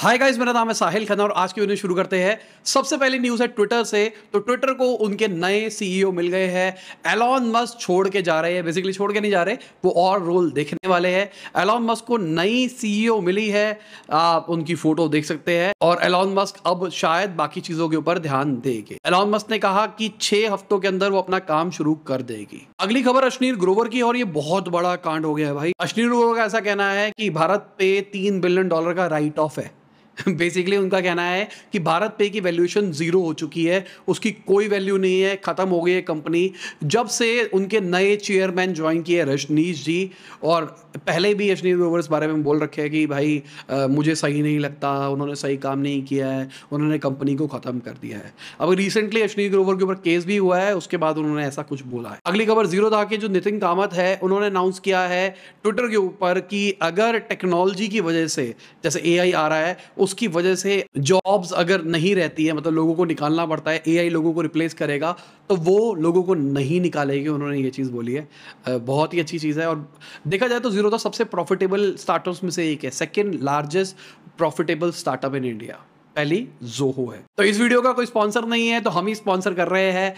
hi guys मेरा नाम है साहिल खन्ना और आज की वीडियो शुरू करते हैं सबसे पहले न्यूज़ है ट्विटर से तो ट्विटर को उनके नए सीईओ e मिल गए हैं एलॉन मस्क छोड़ के जा रहे हैं बेसिकली छोड़ के नहीं जा रहे वो और रोल देखने वाले हैं एलॉन मस्क को नई सीईओ e मिली है आप उनकी फोटो देख सकते हैं और एलॉन मस्क अब शायद बाकी चीज़ों के ऊपर ध्यान देंगे एलॉन मस्क ने कहा कि छः हफ्तों के अंदर वो अपना काम शुरू कर देगी अगली खबर अश्नीर ग्रोवर की और ये बहुत बड़ा कांड हो गया है भाई अश्नीर ग्रोवर का ऐसा कहना है कि भारत पे तीन बिलियन डॉलर का राइट ऑफ है बेसिकली उनका कहना है कि भारत पे की वैल्यूएशन ज़ीरो हो चुकी है उसकी कोई वैल्यू नहीं है ख़त्म हो गई है कंपनी जब से उनके नए चेयरमैन ज्वाइन किए रजनीश जी और पहले भी रजनीश ग्रोवर इस बारे में बोल रखे हैं कि भाई आ, मुझे सही नहीं लगता उन्होंने सही काम नहीं किया है उन्होंने कंपनी को ख़त्म कर दिया है अब रिसेंटली रजनीश ग्रोवर के ऊपर केस भी हुआ है उसके बाद उन्होंने ऐसा कुछ बोला है अगली खबर जीरो था कि जो नितिन कामत है उन्होंने अनाउंस किया है ट्विटर के ऊपर कि अगर टेक्नोलॉजी की वजह से जैसे ए आ रहा है उसकी वजह से जॉब्स अगर नहीं रहती है मतलब लोगों को निकालना पड़ता है एआई लोगों को रिप्लेस करेगा तो वो लोगों को नहीं निकालेगी उन्होंने ये चीज़ बोली है बहुत ही अच्छी चीज़ है और देखा जाए तो जीरो तो सबसे प्रॉफिटेबल स्टार्टअप्स में से एक है second largest profitable startup in India पहली जोहो है तो इस वीडियो का कोई स्पॉन्सर नहीं है तो हम ही स्पॉन्सर कर रहे हैं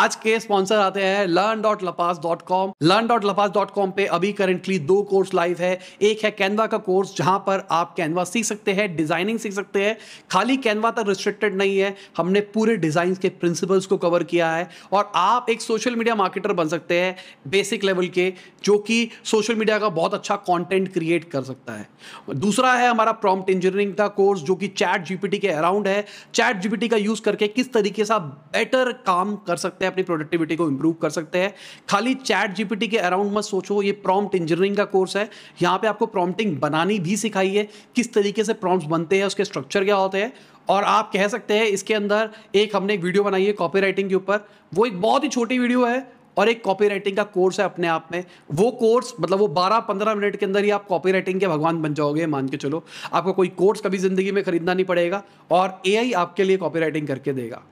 आज के स्पॉन्सर आते हैं learn dot lapas dot com learn dot lapas dot com पे अभी करेंटली दो कोर्स लाइव है एक है कैनवा का कोर्स जहां पर आप कैनवा सीख सकते हैं डिजाइनिंग सीख सकते हैं खाली कैनवा तक रिस्ट्रिक्टेड नहीं है हमने पूरे डिजाइन के प्रिंसिपल्स को कवर किया है और आप एक सोशल मीडिया मार्केटर बन सकते हैं बेसिक लेवल के जो कि सोशल मीडिया का बहुत अच्छा कॉन्टेंट क्रिएट कर सकता है दूसरा है हमारा प्रॉम्प्ट इंजीनियरिंग का कोर्स जो कि चैट जीपीटी के अराउंड है चैट जीपीटी का यूज़ करके किस तरीके से आप बेटर काम कर सकते हैं अपनी प्रोडक्टिविटी को इंप्रूव कर सकते हैं खाली चैट जीपीटी के अराउंड मत सोचो ये प्रॉम्प्ट इंजीनियरिंग का कोर्स है यहाँ पे आपको प्रॉम्प्टिंग बनानी भी सिखाई है किस तरीके से प्रॉम्प्ट बनते हैं उसके स्ट्रक्चर क्या होते हैं और आप कह सकते हैं इसके अंदर एक हमने एक वीडियो बनाई है कॉपी के ऊपर वो एक बहुत ही छोटी वीडियो है और एक कॉपी राइटिंग का कोर्स है अपने आप में वो कोर्स मतलब वो 12-15 मिनट के अंदर ही आप कॉपी राइटिंग के भगवान बन जाओगे मान के चलो आपको कोई कोर्स कभी ज़िंदगी में खरीदना नहीं पड़ेगा और ए आपके लिए कॉपी राइटिंग करके देगा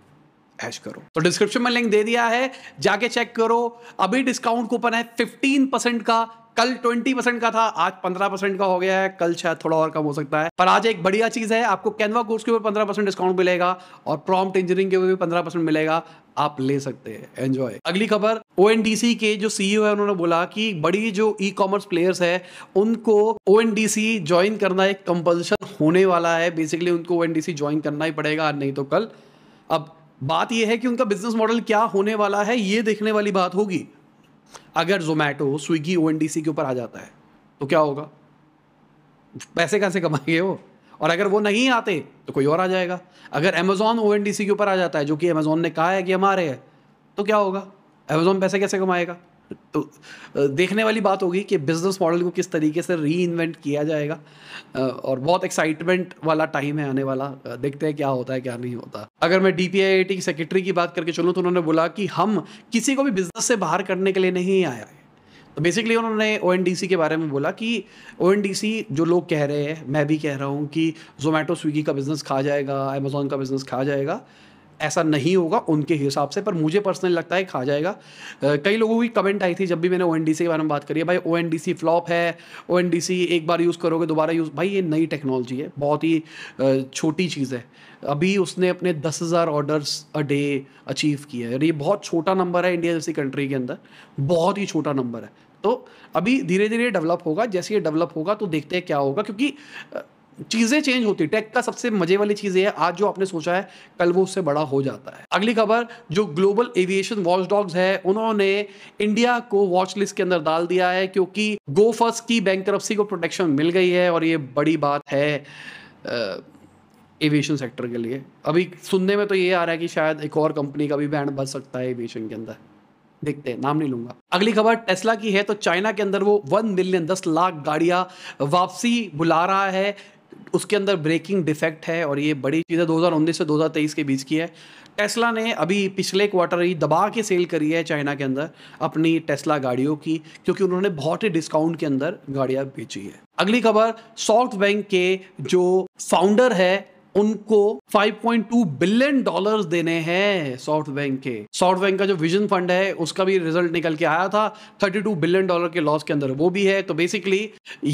ऐश करो तो डिस्क्रिप्शन में लिंक दे दिया है जाके चेक करो अभी डिस्काउंट कूपन है 15 परसेंट का कल ट्वेंटी परसेंट का था आज पंद्रह परसेंट का हो गया है कल शायद थोड़ा और कम हो सकता है पर आज एक बढ़िया चीज़ है आपको कैनवा कोर्स के ऊपर पंद्रह परसेंट डिस्काउंट मिलेगा और प्रॉम्प्ट इंजीनियरिंग के ऊपर भी पंद्रह परसेंट मिलेगा आप ले सकते हैं एंजॉय अगली खबर ओ के जो सीईओ e है उन्होंने बोला कि बड़ी जो ई कॉमर्स प्लेयर्स है उनको ओ ज्वाइन करना एक कंपल्सन होने वाला है बेसिकली उनको ओ ज्वाइन करना ही पड़ेगा नहीं तो कल अब बात यह है कि उनका बिजनेस मॉडल क्या होने वाला है ये देखने वाली बात होगी अगर जोमेटो स्विगी ओ के ऊपर आ जाता है तो क्या होगा पैसे कहाँ से कमाएंगे वो और अगर वो नहीं आते तो कोई और आ जाएगा अगर अमेजोन ओ के ऊपर आ जाता है जो कि अमेजोन ने कहा है कि हमारे हैं तो क्या होगा अमेजोन पैसे कैसे कमाएगा तो देखने वाली बात होगी कि बिज़नेस मॉडल को किस तरीके से री इन्वेंट किया जाएगा और बहुत एक्साइटमेंट वाला टाइम है आने वाला देखते हैं क्या होता है क्या नहीं होता अगर मैं डी पी की सेक्रेटरी की बात करके चलूँ तो उन्होंने बोला कि हम किसी को भी बिज़नेस से बाहर करने के लिए नहीं आया है तो बेसिकली उन्होंने ओ के बारे में बोला कि ओ जो लोग कह रहे हैं मैं भी कह रहा हूँ कि जोमेटो स्विगी का बिज़नेस खा जाएगा अमेज़ोन का बिज़नेस खा जाएगा ऐसा नहीं होगा उनके हिसाब से पर मुझे पर्सनली लगता है खा जाएगा कई लोगों की कमेंट आई थी जब भी मैंने ओ के बारे में बात करी है भाई ओ फ्लॉप है ओ एक बार यूज़ करोगे दोबारा यूज़ भाई ये नई टेक्नोलॉजी है बहुत ही छोटी चीज़ है अभी उसने अपने दस हज़ार ऑर्डर्स अ डे अचीव किए हैं और ये बहुत छोटा नंबर है इंडिया जैसी कंट्री के अंदर बहुत ही छोटा नंबर है तो अभी धीरे धीरे डेवलप होगा जैसे ये डेवलप होगा तो देखते हैं क्या होगा क्योंकि चीज़ें चेंज होती है टेक का सबसे मजे वाली चीज़ है आज जो आपने सोचा है कल वो उससे बड़ा हो जाता है अगली खबर जो ग्लोबल एविएशन वॉच डॉग्स है उन्होंने इंडिया को वॉच लिस्ट के अंदर डाल दिया है क्योंकि गोफर्स की बैंक को प्रोटेक्शन मिल गई है और ये बड़ी बात है एविएशन सेक्टर के लिए अभी सुनने में तो ये आ रहा है कि शायद एक और कंपनी का भी बैंड बच सकता है एविएशन के अंदर देखते हैं नाम नहीं लूंगा अगली खबर टेस्ला की है तो चाइना के अंदर वो वन मिलियन दस लाख गाड़ियां वापसी बुला रहा है उसके अंदर ब्रेकिंग डिफेक्ट है और ये बड़ी चीज़ है दो से दो के बीच की है टेस्ला ने अभी पिछले क्वार्टर ही दबा के सेल करी है चाइना के अंदर अपनी टेस्ला गाड़ियों की क्योंकि उन्होंने बहुत ही डिस्काउंट के अंदर गाड़ियाँ बेची है अगली खबर सॉफ्ट बैंक के जो फाउंडर है उनको 5.2 बिलियन डॉलर्स देने हैं सॉफ्ट बैंक के सॉफ्ट बैंक का जो विजन फंड है उसका भी रिजल्ट निकल के आया था 32 बिलियन डॉलर के लॉस के अंदर वो भी है तो बेसिकली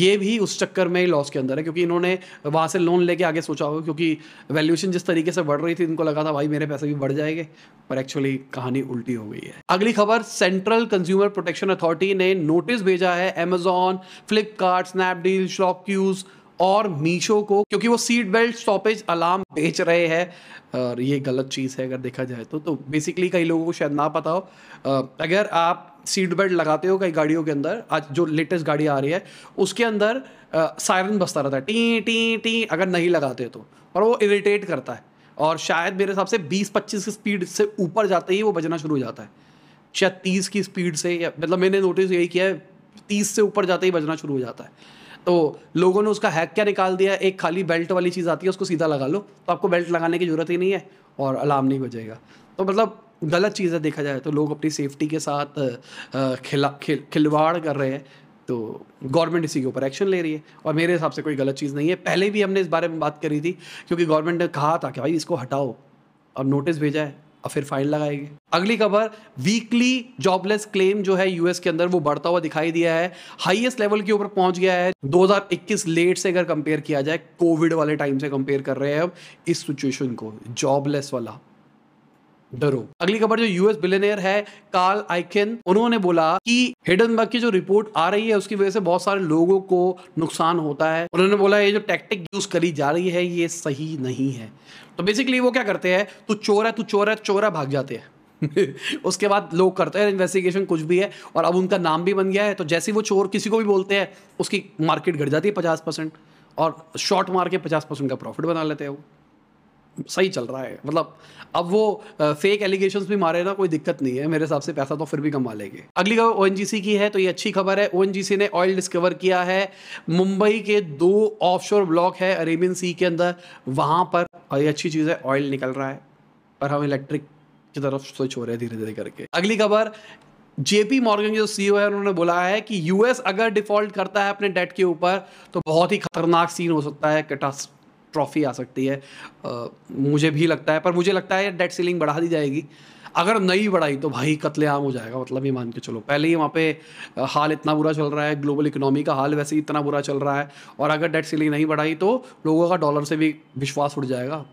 ये भी उस चक्कर में लॉस के अंदर है क्योंकि इन्होंने वहां से लोन लेके आगे सोचा होगा क्योंकि वैल्यूएशन जिस तरीके से बढ़ रही थी इनको लगा था भाई मेरे पैसे भी बढ़ जाएंगे पर एक्चुअली कहानी उल्टी हो गई है अगली खबर सेंट्रल कंज्यूमर प्रोटेक्शन अथॉरिटी ने नोटिस भेजा है एमेजॉन फ्लिपकार्ट स्नैपडील शॉपक्यूज़ और मीशो को क्योंकि वो सीट बेल्ट स्टॉपेज अलार्म बेच रहे हैं और ये गलत चीज़ है अगर देखा जाए तो तो बेसिकली कई लोगों को शायद ना पता हो अगर आप सीट बेल्ट लगाते हो कई गाड़ियों के अंदर आज जो लेटेस्ट गाड़ी आ रही है उसके अंदर सायरन बसता रहता है टी टी टी अगर नहीं लगाते तो और वो इरिटेट करता है और शायद मेरे हिसाब से 20-25 की स्पीड से ऊपर जाते ही वो बजना शुरू हो जाता है शायद 30 की स्पीड से या मतलब मैंने नोटिस यही किया है तीस से ऊपर जाते ही बजना शुरू हो जाता है तो लोगों ने उसका हैक क्या निकाल दिया एक खाली बेल्ट वाली चीज़ आती है उसको सीधा लगा लो तो आपको बेल्ट लगाने की ज़रूरत ही नहीं है और अलार्म नहीं बजेगा तो मतलब गलत चीज़ें देखा जाए तो लोग अपनी सेफ्टी के साथ खिला खिल खिलवाड़ कर रहे हैं तो गवर्नमेंट इसी के ऊपर एक्शन ले रही है और मेरे हिसाब से कोई गलत चीज़ नहीं है पहले भी हमने इस बारे में बात करी थी क्योंकि गवर्नमेंट ने कहा था कि भाई इसको हटाओ और नोटिस भेजा है और फिर फाइन लगाएगी अगली खबर वीकली जॉबलेस क्लेम जो है यूएस के अंदर वो बढ़ता हुआ दिखाई दिया है हाईएस्ट लेवल के ऊपर पहुंच गया है 2021 लेट से अगर कंपेयर किया जाए कोविड वाले टाइम से कंपेयर कर रहे हैं अब इस सिचुएशन को जॉबलेस वाला डरो अगली खबर जो यूएस बिलेनियर है कार्ल आइकेन उन्होंने बोला कि हिडनबर्ग की जो रिपोर्ट आ रही है उसकी वजह से बहुत सारे लोगों को नुकसान होता है उन्होंने बोला ये जो टैक्टिक यूज करी जा रही है ये सही नहीं है तो बेसिकली वो क्या करते हैं तू चोर है तू चोर है चोरा भाग जाते हैं उसके बाद लोग करते हैं इन्वेस्टिगेशन कुछ भी है और अब उनका नाम भी बन गया है तो जैसे वो चोर किसी को भी बोलते हैं उसकी मार्केट घट जाती है पचास परसेंट और शॉर्ट मार के पचास परसेंट का प्रॉफिट बना लेते हैं वो सही चल रहा है मतलब अब वो फेक एलिगेशन भी मारे ना कोई दिक्कत नहीं है मेरे हिसाब से पैसा तो फिर भी कमा लेंगे अगली खबर ओ की है तो ये अच्छी खबर है ओ ने ऑयल डिस्कवर किया है मुंबई के दो ऑफशोर ब्लॉक है अरेबियन सी के अंदर वहाँ पर और ये अच्छी चीज़ है ऑयल निकल रहा है और हम इलेक्ट्रिक की तरफ स्विच हो रहे हैं धीरे धीरे करके अगली खबर जेपी मॉर्गन के जो सीईओ e है उन्होंने बोला है कि यूएस अगर डिफॉल्ट करता है अपने डेट के ऊपर तो बहुत ही खतरनाक सीन हो सकता है ट्रॉफी आ सकती है आ, मुझे भी लगता है पर मुझे लगता है डेट सीलिंग बढ़ा दी जाएगी अगर नहीं बढ़ाई तो भाई कत्लेआम हो जाएगा मतलब ये मान के चलो पहले ही वहाँ पे हाल इतना बुरा चल रहा है ग्लोबल इकोनॉमी का हाल वैसे ही इतना बुरा चल रहा है और अगर डेट सीलिंग नहीं बढ़ाई तो लोगों का डॉलर से भी विश्वास उठ जाएगा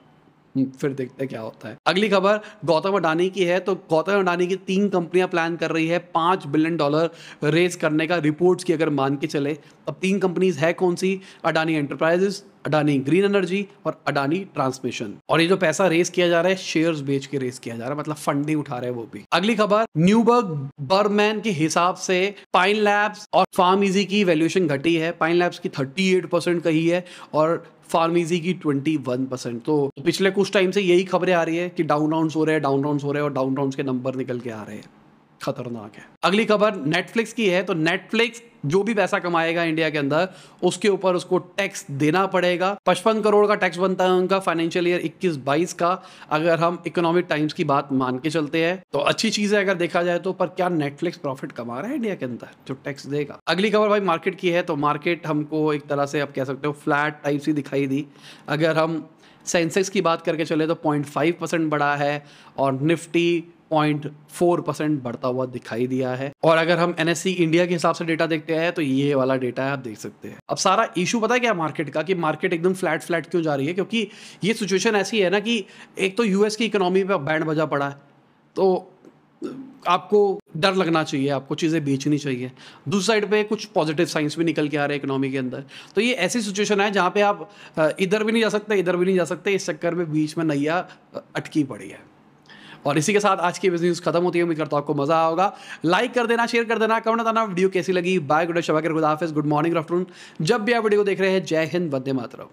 फिर देखते क्या होता है अगली खबर गौतम अडानी की है तो गौतम अडानी की तीन कंपनियां प्लान कर रही है पाँच बिलियन डॉलर रेज करने का रिपोर्ट्स की अगर मान के चले अब तीन कंपनीज है कौन सी Adani enterprises Adani green energy और अडानी ट्रांसमिशन और ये जो पैसा रेस किया जा रहा है शेयर्स बेच के रेस किया जा रहा है मतलब फंडिंग उठा रहे हैं वो भी अगली खबर न्यूबर्ग बर्मैन के हिसाब से पाइन लैब्स और फार्म इजी की वैल्यूएशन घटी है पाइन लैब्स की 38 परसेंट कही है और फार्मीजी की 21 परसेंट तो पिछले कुछ टाइम से यही खबरें आ रही है कि डाउन राउंड हो रहे हैं डाउन राउंड हो रहे हैं और डाउन राउंड के नंबर निकल के आ रहे हैं खतरनाक है अगली खबर नेटफ्लिक्स की है तो नेटफ्लिक्स जो भी पैसा कमाएगा इंडिया के अंदर उसके ऊपर उसको टैक्स देना पड़ेगा पचपन करोड़ का टैक्स बनता है उनका फाइनेंशियल ईयर 21-22 का अगर हम इकोनॉमिक टाइम्स की बात मान के चलते हैं तो अच्छी चीज है अगर देखा जाए तो पर क्या नेटफ्लिक्स प्रॉफिट कमा रहा है इंडिया के अंदर जो टैक्स देगा अगली खबर भाई मार्केट की है तो मार्केट हमको एक तरह से आप कह सकते हो फ्लैट टाइप सी दिखाई दी अगर हम सेंसेक्स की बात करके चले तो फाइव परसेंट बढ़ा है और निफ्टी 0.4 परसेंट बढ़ता हुआ दिखाई दिया है और अगर हम एन इंडिया के हिसाब से डेटा देखते हैं तो ये वाला डेटा है आप देख सकते हैं अब सारा इशू पता है क्या मार्केट का कि मार्केट एकदम फ्लैट फ्लैट क्यों जा रही है क्योंकि ये सिचुएशन ऐसी है ना कि एक तो यूएस की इकोनॉमी पर बैंड बजा पड़ा है तो आपको डर लगना चाहिए आपको चीज़ें बेचनी चाहिए दूसरी साइड पे कुछ पॉजिटिव साइंस भी निकल के आ रहे हैं इकोनॉमी के अंदर तो ये ऐसी सिचुएशन है जहाँ पे आप इधर भी नहीं जा सकते इधर भी नहीं जा सकते इस चक्कर में बीच में नैया अटकी पड़ी है और इसी के साथ आज की बिजनेस खत्म होती है उम्मीद करता हूँ आपको मजा होगा लाइक कर देना शेयर कर देना कमेंट बताना वीडियो कैसी लगी बाय गुड शबाकर गुड हाफिज गुड मॉर्निंग आफ्टरनून जब भी आप वीडियो देख रहे हैं जय हिंद वंदे मातरम